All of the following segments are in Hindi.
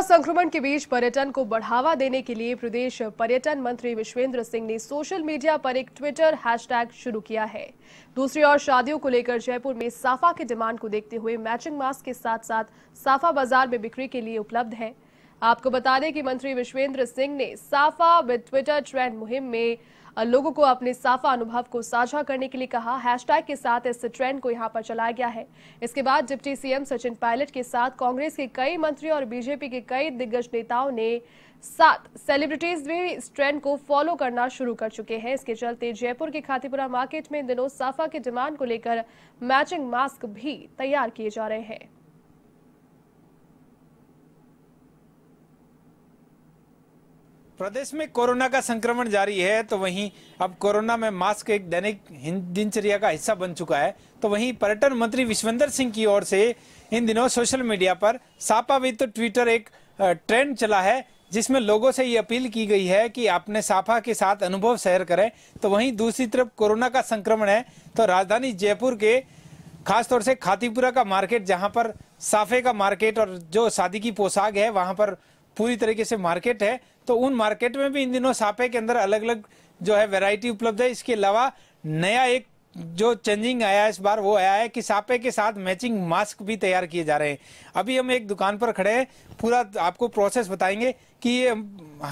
कोरोना संक्रमण के बीच पर्यटन को बढ़ावा देने के लिए प्रदेश पर्यटन मंत्री विश्वेंद्र सिंह ने सोशल मीडिया पर एक ट्विटर हैशटैग शुरू किया है दूसरी ओर शादियों को लेकर जयपुर में साफा की डिमांड को देखते हुए मैचिंग मास्क के साथ साथ साफा बाजार में बिक्री के लिए उपलब्ध है आपको बता दें कि मंत्री विश्वेंद्र सिंह ने साफा विद ट्विटर ट्रेंड मुहिम में लोगों को अपने साफा अनुभव को साझा करने के लिए कहा हैशटैग के साथ इस ट्रेंड को यहां पर चलाया गया है इसके बाद डिप्टी सीएम सचिन पायलट के साथ कांग्रेस के कई मंत्री और बीजेपी के कई दिग्गज नेताओं ने साथ सेलिब्रिटीज भी इस ट्रेंड को फॉलो करना शुरू कर चुके हैं इसके चलते जयपुर के खातीपुरा मार्केट में इन दिनों साफा की डिमांड को लेकर मैचिंग मास्क भी तैयार किए जा रहे हैं प्रदेश में कोरोना का संक्रमण जारी है तो वहीं अब कोरोना में मास्क एक दैनिक दिनचर्या का हिस्सा बन चुका है तो वहीं पर्यटन मंत्री विश्वेंद्र सिंह की ओर से इन दिनों सोशल मीडिया पर सापा विद ट्विटर एक ट्रेंड चला है जिसमें लोगों से ये अपील की गई है कि आपने साफा के साथ अनुभव शेयर करें तो वहीं दूसरी तरफ कोरोना का संक्रमण है तो राजधानी जयपुर के खासतौर से खातीपुरा का मार्केट जहां पर साफे का मार्केट और जो शादी की पोशाक है वहां पर पूरी तरीके से मार्केट है तो उन मार्केट में भी इन दिनों सापे के अंदर अलग अलग जो है वेराइटी उपलब्ध है इसके अलावा नया एक जो चेंजिंग आया है इस बार वो आया है कि सापे के साथ मैचिंग मास्क भी तैयार किए जा रहे हैं अभी हम एक दुकान पर खड़े हैं पूरा आपको प्रोसेस बताएंगे कि ये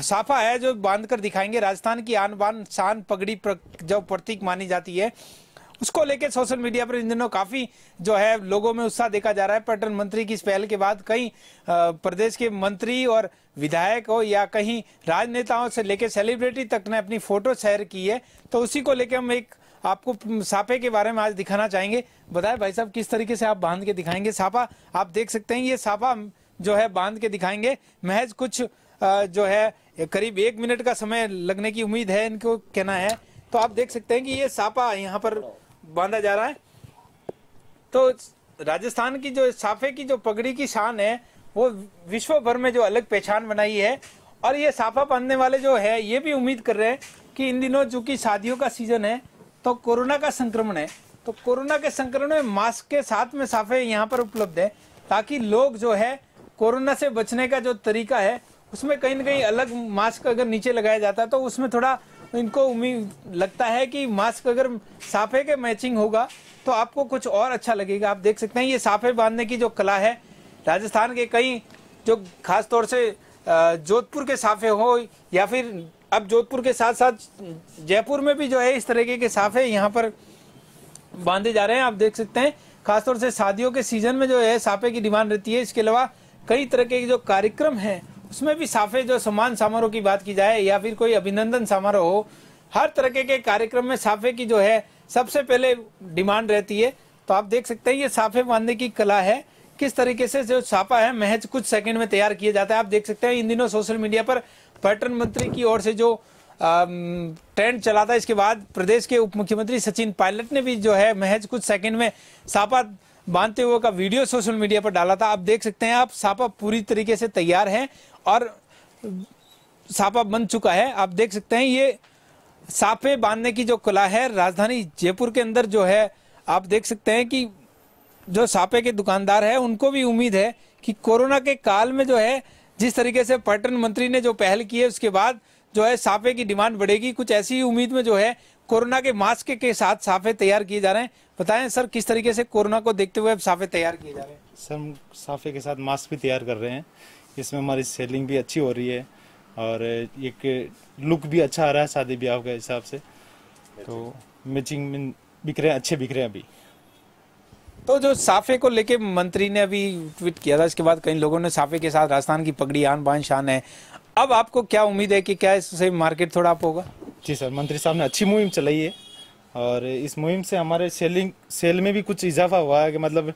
साफा है जो बांध कर दिखाएंगे राजस्थान की आन बान शान पगड़ी जो प्रतीक मानी जाती है उसको लेके सोशल मीडिया पर इन दिनों काफी जो है लोगों में उत्साह देखा जा रहा है पर्यटन मंत्री की इस पहल के बाद कई प्रदेश के मंत्री और विधायक हो या कहीं राजनेताओं से लेके सेलिब्रिटी तक ने अपनी फोटो शेयर की है तो उसी को लेकर हम एक आपको सापे के बारे में आज दिखाना चाहेंगे बताए भाई साहब किस तरीके से आप बांध के दिखाएंगे सापा आप देख सकते हैं ये सापा जो है बांध के दिखाएंगे महज कुछ जो है करीब एक मिनट का समय लगने की उम्मीद है इनको कहना है तो आप देख सकते हैं कि ये सापा यहाँ पर बांधा जा रहा है तो राजस्थान की जो साफे की जो पगड़ी की शान है वो विश्व भर में जो अलग पहचान बनाई है और ये साफा बांधने वाले जो है ये भी उम्मीद कर रहे हैं कि इन दिनों चूंकि शादियों का सीजन है तो कोरोना का संक्रमण है तो कोरोना के संक्रमण में मास्क के साथ में साफे यहाँ पर उपलब्ध है ताकि लोग जो है कोरोना से बचने का जो तरीका है उसमें कहीं ना कहीं अलग मास्क अगर नीचे लगाया जाता है तो उसमें थोड़ा इनको उम्मीद लगता है कि मास्क अगर साफे के मैचिंग होगा तो आपको कुछ और अच्छा लगेगा आप देख सकते हैं ये साफे बांधने की जो कला है राजस्थान के कई जो खास तौर से जोधपुर के साफे हो या फिर अब जोधपुर के साथ साथ जयपुर में भी जो है इस तरीके के साफे यहाँ पर बांधे जा रहे हैं आप देख सकते हैं खासतौर से शादियों के सीजन में जो है साफे की डिमांड रहती है इसके अलावा कई तरह के जो कार्यक्रम हैं उसमें भी साफे जो सम्मान समारोह की बात की जाए या फिर कोई अभिनंदन समारोह हो हर तरह के कार्यक्रम में साफे की जो है सबसे पहले डिमांड रहती है तो आप देख सकते हैं ये साफे बांधने की कला है किस तरीके से जो साफा है महज कुछ सेकंड में तैयार किया जाता है आप देख सकते हैं इन दिनों सोशल मीडिया पर पर्यटन मंत्री की ओर से जो ट्रेंड चला था इसके बाद प्रदेश के उप मुख्यमंत्री सचिन पायलट ने भी जो है महज कुछ सेकंड में सापा बांधते हुए का वीडियो सोशल मीडिया पर डाला था आप देख सकते हैं आप सापा पूरी तरीके से तैयार है और सापा बन चुका है आप देख सकते हैं ये साफे बांधने की जो कला है राजधानी जयपुर के अंदर जो है आप देख सकते हैं कि जो साफे के दुकानदार है उनको भी उम्मीद है कि कोरोना के काल में जो है जिस तरीके से पर्यटन मंत्री ने जो पहल की है उसके बाद जो है साफे की डिमांड बढ़ेगी कुछ ऐसी ही उम्मीद में जो है कोरोना के मास्क के, के साथ साफे तैयार किए जा रहे हैं बताएं सर किस तरीके से कोरोना को देखते हुए अब साफे तैयार किए जा रहे हैं सर साफे के साथ मास्क भी तैयार कर रहे हैं इसमें हमारी सेलिंग भी अच्छी हो रही है और एक लुक भी अच्छा आ रहा है शादी ब्याह के हिसाब से तो मैचिंग में बिक रहे हैं अच्छे बिक रहे हैं अभी तो जो साफे को लेके मंत्री ने अभी ट्वीट किया था इसके बाद कई लोगों ने साफे के साथ राजस्थान की पगड़ी आन बान शान है अब आपको क्या उम्मीद है कि क्या इससे मार्केट थोड़ा अप होगा जी सर मंत्री साहब ने अच्छी मुहिम चलाई है और इस मुहिम से हमारे सेलिंग सेल में भी कुछ इजाफा हुआ है कि मतलब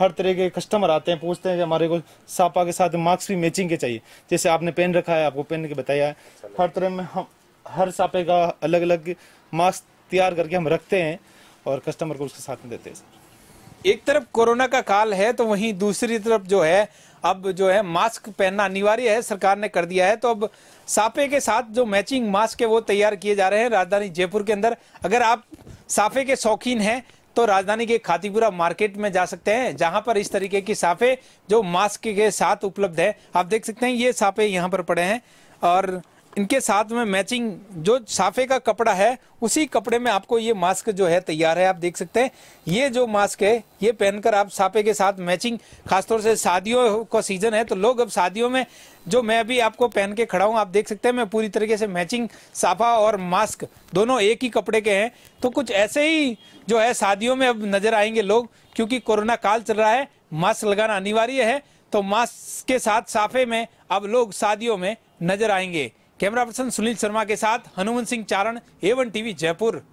हर तरह के कस्टमर आते हैं पूछते हैं कि हमारे को सापा के साथ मार्क्स भी मैचिंग के चाहिए जैसे आपने पेन रखा है आपको पेन के बताया है हर तरह में हम हर सापे का अलग अलग मास्क तैयार करके हम रखते हैं और कस्टमर को उसके साथ में देते हैं एक तरफ कोरोना का काल है तो वहीं दूसरी तरफ जो है अब जो है मास्क पहनना अनिवार्य है सरकार ने कर दिया है तो अब साफे के साथ जो मैचिंग मास्क है वो तैयार किए जा रहे हैं राजधानी जयपुर के अंदर अगर आप साफे के शौकीन हैं तो राजधानी के खातीपुरा मार्केट में जा सकते हैं जहां पर इस तरीके की साफे जो मास्क के साथ उपलब्ध है आप देख सकते हैं ये साफे यहाँ पर पड़े हैं और इनके साथ में मैचिंग जो साफे का कपड़ा है उसी कपड़े में आपको ये मास्क जो है तैयार है आप देख सकते हैं ये जो मास्क है ये पहनकर आप साफे के साथ मैचिंग खासतौर से शादियों का सीजन है तो लोग अब शादियों में जो मैं अभी आपको पहन के खड़ा हूँ आप देख सकते हैं मैं पूरी तरीके से मैचिंग साफा और मास्क दोनों एक ही कपड़े के हैं तो कुछ ऐसे ही जो है शादियों में अब नजर आएंगे लोग क्योंकि कोरोना काल चल रहा है मास्क लगाना अनिवार्य है तो मास्क के साथ साफे में अब लोग शादियों में नजर आएंगे कैमरा पर्सन सुनील शर्मा के साथ हनुमंत सिंह चारण एवन टीवी जयपुर